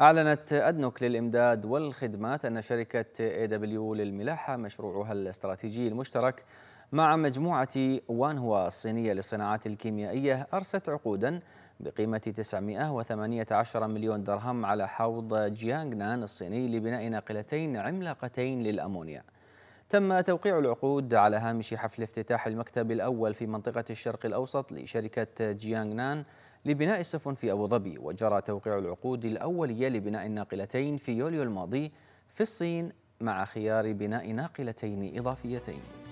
أعلنت أدنوك للإمداد والخدمات أن شركة AW للملاحة مشروعها الاستراتيجي المشترك مع مجموعة وانهوا الصينية للصناعات الكيميائية أرست عقودا بقيمة 918 مليون درهم على حوض جيانغنان الصيني لبناء ناقلتين عملاقتين للأمونيا تم توقيع العقود على هامش حفل افتتاح المكتب الأول في منطقة الشرق الأوسط لشركة جيانغنان لبناء السفن في أبو ظبي وجرى توقيع العقود الأولية لبناء الناقلتين في يوليو الماضي في الصين مع خيار بناء ناقلتين إضافيتين